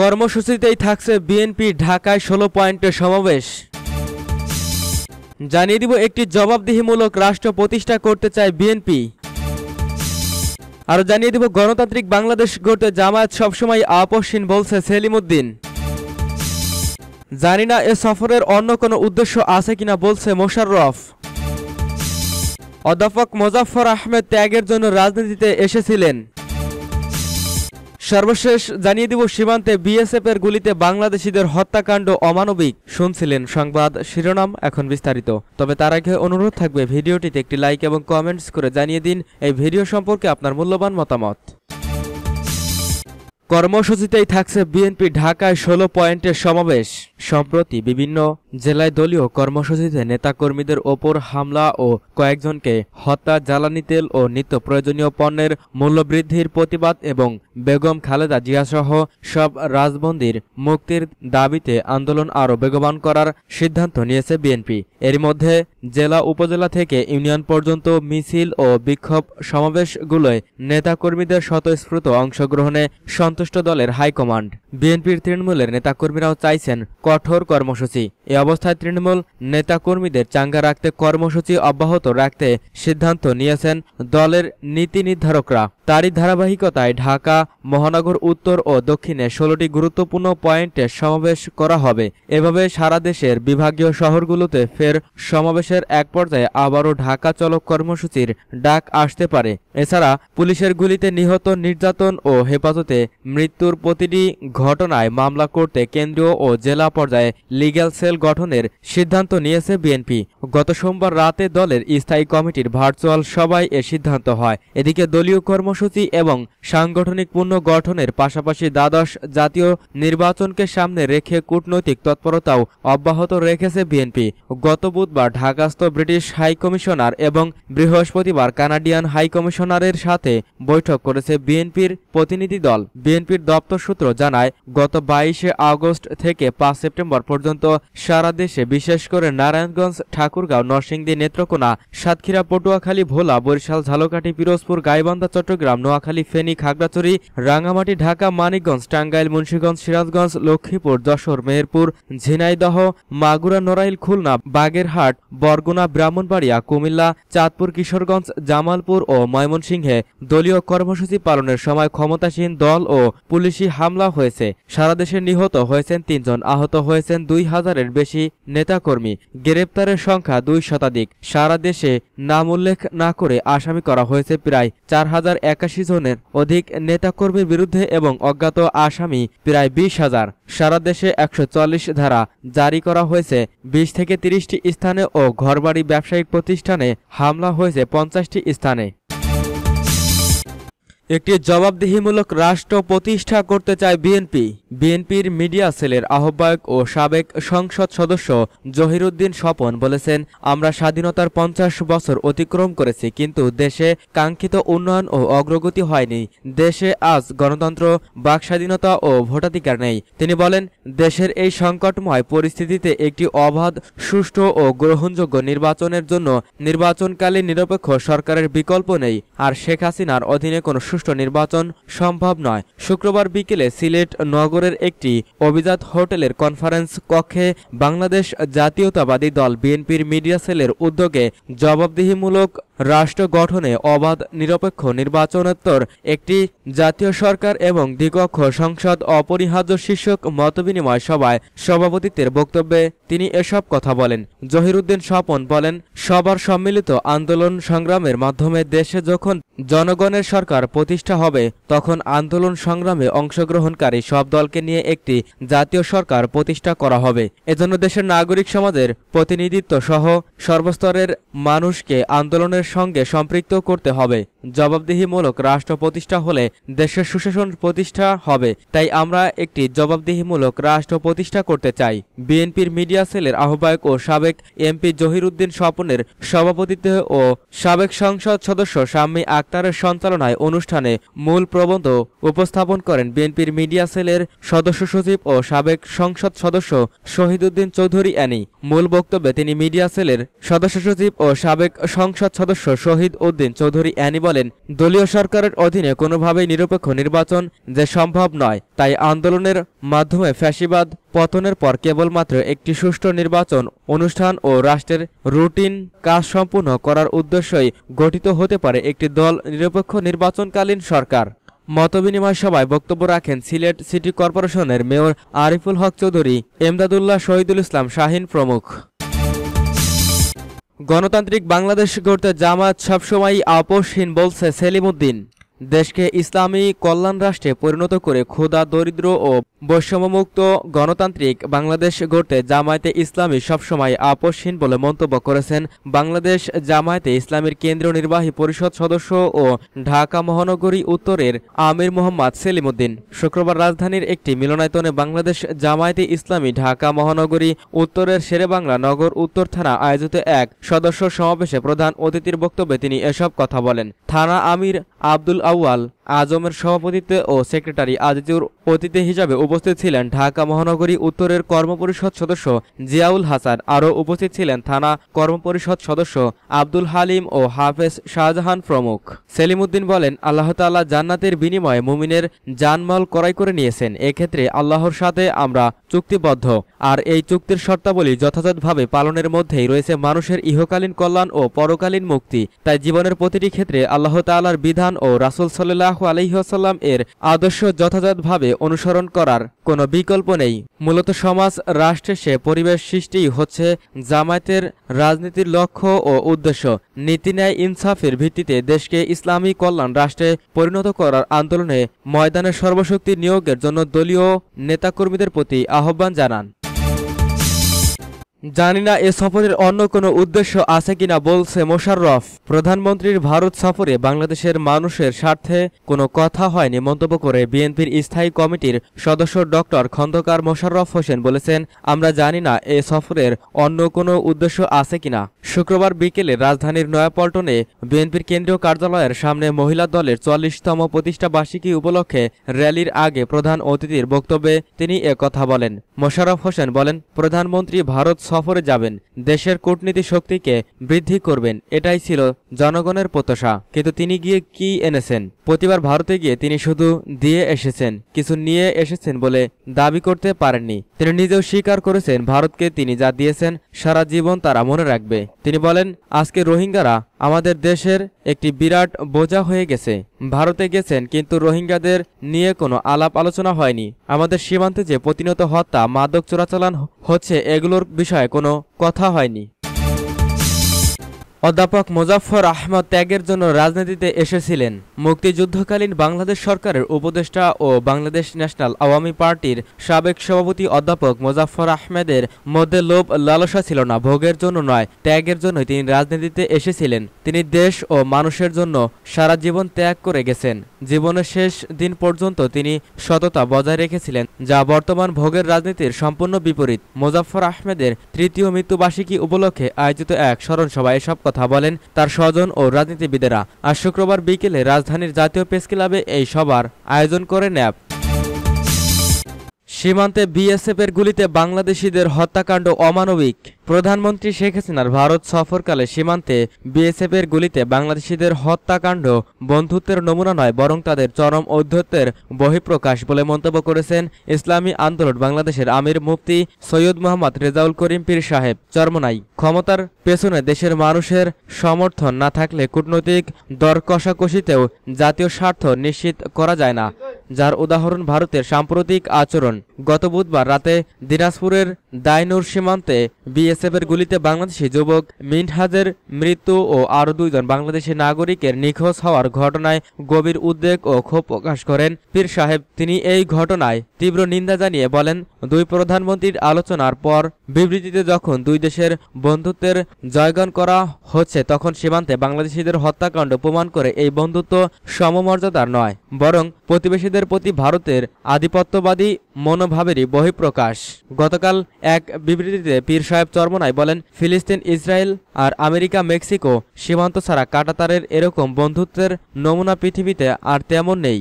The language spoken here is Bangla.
কর্মসূচিতেই থাকছে বিএনপি ঢাকায় ষোলো পয়েন্টের সমাবেশ জানিয়ে দিব একটি জবাবদিহিমূলক রাষ্ট্র প্রতিষ্ঠা করতে চায় বিএনপি আর জানিয়ে দিব গণতান্ত্রিক বাংলাদেশ গড়তে জামায়াত সবসময় আপসহীন বলছে সেলিমুদ্দিন জানি না এ সফরের অন্য কোনো উদ্দেশ্য আছে কিনা বলছে মোশাররফ অধ্যাপক মোজাফর আহমেদ ত্যাগের জন্য রাজনীতিতে এসেছিলেন সর্বশেষ জানিয়ে দিব সীমান্তে বিএসএফ এর গুলিতে বাংলাদেশিদের হত্যাকাণ্ড অমানবিক শুনছিলেন সংবাদ শিরোনাম এখন বিস্তারিত তবে তার আগে অনুরোধ থাকবে ভিডিওটিতে একটি লাইক এবং কমেন্টস করে জানিয়ে দিন এই ভিডিও সম্পর্কে আপনার মূল্যবান মতামত কর্মসূচিতেই থাকছে বিএনপি ঢাকায় ১৬ পয়েন্টের সমাবেশ সম্প্রতি বিভিন্ন জেলায় দলীয় কর্মসূচিতে নেতাকর্মীদের ওপর হামলা ও কয়েকজনকে হত্যা জ্বালানি তেল ও নিত্য প্রয়োজনীয় পণ্যের মূল্যবৃদ্ধির প্রতিবাদ এবং বেগম খালেদা জিয়াসহ সব রাজবন্দির মুক্তির দাবিতে আন্দোলন আরও বেগবান করার সিদ্ধান্ত নিয়েছে বিএনপি এর মধ্যে জেলা উপজেলা থেকে ইউনিয়ন পর্যন্ত মিছিল ও বিক্ষোভ সমাবেশগুলোয় নেতাকর্মীদের স্বতঃস্ফূর্ত অংশগ্রহণে অসন্তুষ্ট দলের হাইকমান্ড বিএনপির তৃণমূলের নেতাকর্মীরাও চাইছেন কঠোর কর্মসূচি এ অবস্থায় তৃণমূল নেতাকর্মীদের চাঙ্গা রাখতে কর্মসূচি অব্যাহত রাখতে সিদ্ধান্ত নিয়েছেন দলের নীতি নির্ধারকরা তারই ধারাবাহিকতায় ঢাকা মহানগর উত্তর ও দক্ষিণে ষোলোটি গুরুত্বপূর্ণ পয়েন্টে সমাবেশ করা হবে এভাবে সারা দেশের বিভাগীয় শহরগুলোতে ফের সমাবেশের এক পর্যায়ে আবারও ঢাকা চলক কর্মসূচির ডাক আসতে পারে এছাড়া পুলিশের গুলিতে নিহত নির্যাতন ও হেফাজতে মৃত্যুর প্রতিটি ঘটনায় মামলা করতে কেন্দ্রীয় ও জেলা পর্যায়ে লিগ্যাল সেল গঠনের সিদ্ধান্ত নিয়েছে বিএনপি গত সোমবার রাতে দলের স্থায়ী কমিটির ভার্চুয়াল সভায় এ সিদ্ধান্ত হয় এদিকে দলীয় কর্ম কর্মসূচি এবং সাংগঠনিক পুনর্গঠনের পাশাপাশি দ্বাদশ জাতীয় নির্বাচনকে সামনে রেখে কূটনৈতিক তৎপরতাও অব্যাহত রেখেছে বিএনপি গত বুধবার ঢাকাস্থ ব্রিটিশ হাইকমিশনার এবং বৃহস্পতিবার কানাডিয়ান হাইকমিশনারের সাথে বৈঠক করেছে বিএনপির প্রতিনিধি দল বিএনপির দপ্তর সূত্র জানায় গত বাইশে আগস্ট থেকে পাঁচ সেপ্টেম্বর পর্যন্ত সারা দেশে বিশেষ করে নারায়ণগঞ্জ ঠাকুরগাঁও নরসিংদী নেত্রকোনা সাতক্ষীরা পটুয়াখালী ভোলা বরিশাল ঝালকাঠি পিরোজপুর গাইবান্ধা চট্টগ্রাম চট্টগ্রাম নোয়াখালী ফেনী খাগড়াছড়ি রাঙ্গামাটি ঢাকা মানিকগঞ্জ টাঙ্গাইল মুন্সীগঞ্জ সিরাজগঞ্জ লক্ষ্মীপুর যশোর মেহেরপুর ঝিনাইদহ মাগুরা নড়াইল খুলনা বাগেরহাট বরগুনা ব্রাহ্মণবাড়িয়া কুমিল্লা চাঁদপুর কিশোরগঞ্জ জামালপুর ও ময়মনসিংহে দলীয় কর্মসূচি পালনের সময় ক্ষমতাসীন দল ও পুলিশি হামলা হয়েছে সারা দেশে নিহত হয়েছেন তিনজন আহত হয়েছেন দুই হাজারের বেশি নেতাকর্মী গ্রেপ্তারের সংখ্যা দুই শতাধিক সারা দেশে নাম উল্লেখ না করে আসামি করা হয়েছে প্রায় চার হাজার একাশি জনের অধিক নেতাকর্মীর বিরুদ্ধে এবং অজ্ঞাত আসামি প্রায় বিশ হাজার সারা দেশে একশো ধারা জারি করা হয়েছে বিশ থেকে তিরিশটি স্থানে ও ঘরবাড়ি ব্যবসায়িক প্রতিষ্ঠানে হামলা হয়েছে পঞ্চাশটি স্থানে একটি জবাবদিহিমূলক রাষ্ট্র প্রতিষ্ঠা করতে চায় বিএনপি বিএনপির মিডিয়া সেলের আহ্বায়ক ও সাবেক সংসদ সদস্য জহিরুদ্দিন স্বপন বলেছেন আমরা স্বাধীনতার পঞ্চাশ বছর অতিক্রম করেছি কিন্তু দেশে কাঙ্ক্ষিত উন্নয়ন ও অগ্রগতি হয়নি দেশে আজ গণতন্ত্র বাক স্বাধীনতা ও ভোটাধিকার নেই তিনি বলেন দেশের এই সংকটময় পরিস্থিতিতে একটি অবাধ সুষ্ঠু ও গ্রহণযোগ্য নির্বাচনের জন্য নির্বাচনকালীন নিরপেক্ষ সরকারের বিকল্প নেই আর শেখ হাসিনার অধীনে কোনো সুষ্ঠু নির্বাচন সম্ভব নয় শুক্রবার বিকেলে সিলেট নগরের একটি অভিজাত হোটেলের কনফারেন্স কক্ষে বাংলাদেশ জাতীয়তাবাদী দল বিএনপির মিডিয়া সেলের উদ্যোগে জবাবদিহিমূলক রাষ্ট্র গঠনে অবাধ নিরপেক্ষ নির্বাচনোত্তর একটি জাতীয় সরকার এবং দ্বিকক্ষ সংসদ অপরিহার্য শীর্ষক মতবিনিময় সভায় সভাপতিত্বের বক্তব্যে তিনি এসব কথা বলেন জহিরুদ্দিন স্বপন বলেন সবার সম্মিলিত আন্দোলন সংগ্রামের মাধ্যমে দেশে যখন জনগণের সরকার প্রতিষ্ঠা হবে তখন আন্দোলন সংগ্রামে অংশগ্রহণকারী সব দলকে নিয়ে একটি জাতীয় সরকার প্রতিষ্ঠা করা হবে এজন্য দেশের নাগরিক সমাজের প্রতিনিধিত্ব সহ সর্বস্তরের মানুষকে আন্দোলনের সঙ্গে সম্পৃক্ত করতে হবে জবাবদিহিমূলক রাষ্ট্র প্রতিষ্ঠা হলে দেশের সুশাসন প্রতিষ্ঠা হবে তাই আমরা একটি জবাবদিহিমূলক রাষ্ট্র প্রতিষ্ঠা করতে চাই বিএনপির মিডিয়া সেলের আহ্বায়ক ও সাবেক এমপি জহিরুদ্দিন স্বপনের সভাপতিত্বে ও সাবেক সংসদ সদস্য শাম্মী আক্তারের সঞ্চালনায় অনুষ্ঠান অনুষ্ঠানে মূল প্রবন্ধ উপস্থাপন করেন বিএনপির মিডিয়া সেলের সদস্য সচিব ও সাবেক সংসদ সদস্য শহীদুদ্দিন চৌধুরী অ্যানি মূল বক্তব্যে তিনি মিডিয়া সেলের সদস্য সচিব ও সাবেক সংসদ সদস্য শহীদ উদ্দিন চৌধুরী অ্যানি বলেন দলীয় সরকারের অধীনে কোনোভাবেই নিরপেক্ষ নির্বাচন যে সম্ভব নয় তাই আন্দোলনের মাধ্যমে ফ্যাসিবাদ পতনের পর কেবলমাত্র একটি সুষ্ঠু নির্বাচন অনুষ্ঠান ও রাষ্ট্রের রুটিন কাজ সম্পূর্ণ করার উদ্দেশ্যই গঠিত হতে পারে একটি দল নিরপেক্ষ নির্বাচনকালীন সরকার মতবিনিময় সভায় বক্তব্য রাখেন সিলেট সিটি কর্পোরেশনের মেয়র আরিফুল হক চৌধুরী এমদাদুল্লাহ শহীদুল ইসলাম শাহিন প্রমুখ গণতান্ত্রিক বাংলাদেশ গড়তে জামাত সবসময়ই আপোষহীন বলছে সেলিম উদ্দিন দেশকে ইসলামী কল্যাণ রাষ্ট্রে পরিণত করে ক্ষুধা দরিদ্র ও বৈষম্যমুক্ত গণতান্ত্রিক বাংলাদেশ গড়তে জামায়াতে ইসলামী সবসময় আপোষহীন বলে মন্তব্য করেছেন বাংলাদেশ জামায়াতে ইসলামীর কেন্দ্রীয় নির্বাহী পরিষদ সদস্য ও ঢাকা মহানগরী উত্তরের আমির মোহাম্মদ সেলিমুদ্দিন শুক্রবার রাজধানীর একটি মিলনায়তনে বাংলাদেশ জামায়াতে ইসলামী ঢাকা মহানগরী উত্তরের শেরেবাংলা নগর উত্তর থানা আয়োজিত এক সদস্য সমাবেশে প্রধান অতিথির বক্তব্যে তিনি এসব কথা বলেন থানা আমির আব্দুল আউয়াল আজমের সভাপতিত্বে ও সেক্রেটারি আজিজুর অতিথি হিসাবে উপস্থিত ছিলেন ঢাকা মহানগরী উত্তরের কর্মপরিষদ সদস্য জিয়াউল হাসান আরও উপস্থিত ছিলেন থানা কর্মপরিষদ সদস্য আব্দুল হালিম ও হাফেজ শাহজাহান প্রমুখ সেলিমুদ্দিন বলেন আল্লাহ তাল্লাহ জান্নাতের বিনিময়ে মুমিনের জানমাল ক্রয় করে নিয়েছেন এক্ষেত্রে আল্লাহর সাথে আমরা চুক্তিবদ্ধ আর এই চুক্তির শর্তাবলী যথাযথভাবে পালনের মধ্যেই রয়েছে মানুষের ইহকালীন কল্যাণ ও পরকালীন মুক্তি তাই জীবনের প্রতিটি ক্ষেত্রে আল্লাহ তাল্লাহার বিধান ও রাসুল সাল্লাহ সাল্লাহ এর আদর্শ যথাযথভাবে অনুসরণ করার কোনো বিকল্প নেই মূলত সমাজ রাষ্ট্রে সে পরিবেশ সৃষ্টি হচ্ছে জামায়াতের রাজনীতির লক্ষ্য ও উদ্দেশ্য নীতি ন্যায় ইনসাফের ভিত্তিতে দেশকে ইসলামী কল্যাণ রাষ্ট্রে পরিণত করার আন্দোলনে ময়দানে সর্বশক্তি নিয়োগের জন্য দলীয় নেতাকর্মীদের প্রতি আহ্বান জানান জানি না এ সফরের অন্য কোনো উদ্দেশ্য আছে কিনা বলছে মোশাররফ প্রধানমন্ত্রীর ভারত সফরে বাংলাদেশের মানুষের স্বার্থে কোনো কথা হয়নি মন্তব্য করে বিএনপির স্থায়ী কমিটির সদস্য ডক্টর খন্দকার মোশাররফ হোসেন বলেছেন আমরা জানি না এ সফরের অন্য কোনো উদ্দেশ্য আছে কিনা শুক্রবার বিকেলে রাজধানীর নয়াপল্টনে বিএনপির কেন্দ্রীয় কার্যালয়ের সামনে মহিলা দলের চল্লিশতম প্রতিষ্ঠা বার্ষিকী উপলক্ষে র্যালির আগে প্রধান অতিথির বক্তব্যে তিনি কথা বলেন মোশাররফ হোসেন বলেন প্রধানমন্ত্রী ভারত সফরে যাবেন দেশের কূটনীতি শক্তিকে বৃদ্ধি করবেন এটাই ছিল জনগণের প্রত্যাশা কিন্তু তিনি গিয়ে কি এনেছেন প্রতিবার ভারতে গিয়ে তিনি শুধু দিয়ে এসেছেন কিছু নিয়ে এসেছেন বলে দাবি করতে পারেননি তিনি নিজেও স্বীকার করেছেন ভারতকে তিনি যা দিয়েছেন সারা জীবন তারা মনে রাখবে তিনি বলেন আজকে রোহিঙ্গারা আমাদের দেশের একটি বিরাট বোঝা হয়ে গেছে ভারতে গেছেন কিন্তু রোহিঙ্গাদের নিয়ে কোনো আলাপ আলোচনা হয়নি আমাদের সীমান্তে যে প্রতিনিয়ত হত্যা মাদক চোরাচালান হচ্ছে এগুলোর বিষয়ে কোনো কথা হয়নি অধ্যাপক মোজাফর আহমদ ত্যাগের জন্য রাজনীতিতে এসেছিলেন মুক্তিযুদ্ধকালীন বাংলাদেশ সরকারের উপদেষ্টা ও বাংলাদেশ ন্যাশনাল আওয়ামী পার্টির সাবেক সভাপতি অধ্যাপক মোজাফর আহমেদের মধ্যে লোভ লালসা ছিল না ভোগের জন্য নয় ত্যাগের জন্য তিনি রাজনীতিতে এসেছিলেন তিনি দেশ ও মানুষের জন্য সারা জীবন ত্যাগ করে গেছেন জীবনের শেষ দিন পর্যন্ত তিনি সততা বজায় রেখেছিলেন যা বর্তমান ভোগের রাজনীতির সম্পূর্ণ বিপরীত মোজাফর আহমেদের তৃতীয় মৃত্যুবার্ষিকী উপলক্ষে আয়োজিত এক স্মরণ সভায় এসব কথা কথা বলেন তার স্বজন ও রাজনীতিবিদেরা আজ শুক্রবার বিকেলে রাজধানীর জাতীয় প্রেস ক্লাবে এই সভার আয়োজন করে ন্যাপ সীমান্তে বিএসএফের গুলিতে বাংলাদেশিদের হত্যাকাণ্ড অমানবিক প্রধানমন্ত্রী শেখ হাসিনার ভারত সফরকালে সীমান্তে বিএসএফের গুলিতে বাংলাদেশিদের হত্যাকাণ্ড বন্ধুত্বের নমুনা নয় বরং তাদের চরম ঔদ্ধত্যের বহিঃপ্রকাশ বলে মন্তব্য করেছেন ইসলামী আন্দোলন বাংলাদেশের আমির মুফতি সৈয়দ মোহাম্মদ রেজাউল করিম পীর সাহেব চর্মনাই ক্ষমতার পেছনে দেশের মানুষের সমর্থন না থাকলে কূটনৈতিক দর কষাকষিতেও জাতীয় স্বার্থ নিশ্চিত করা যায় না যার উদাহরণ ভারতের সাম্প্রতিক আচরণ গত বুধবার রাতে দিনাজপুরের দায়নুর সীমান্তে বিএসএফের গুলিতে বাংলাদেশি যুবক মিনহাজের মৃত্যু ও আরও দুইজন বাংলাদেশি নাগরিকের নিখোঁজ হওয়ার ঘটনায় গভীর উদ্বেগ ও ক্ষোভ প্রকাশ করেন পীর সাহেব তিনি এই ঘটনায় তীব্র নিন্দা জানিয়ে বলেন দুই প্রধানমন্ত্রীর আলোচনার পর বিবৃতিতে যখন দুই দেশের বন্ধুত্বের জয়গান করা হচ্ছে তখন সীমান্তে বাংলাদেশিদের হত্যাকাণ্ড প্রমাণ করে এই বন্ধুত্ব সমমর্যাদার নয় বরং প্রতিবেশীদের প্রতি ভারতের আধিপত্যবাদী মনোভাবেরই বহিঃপ্রকাশ গতকাল এক বিবৃতিতে পীর সাহেব চর্মনাই বলেন ফিলিস্তিন ইসরায়েল আর আমেরিকা মেক্সিকো সীমান্ত ছাড়া কাটাতারের এরকম বন্ধুত্বের নমুনা পৃথিবীতে আর তেমন নেই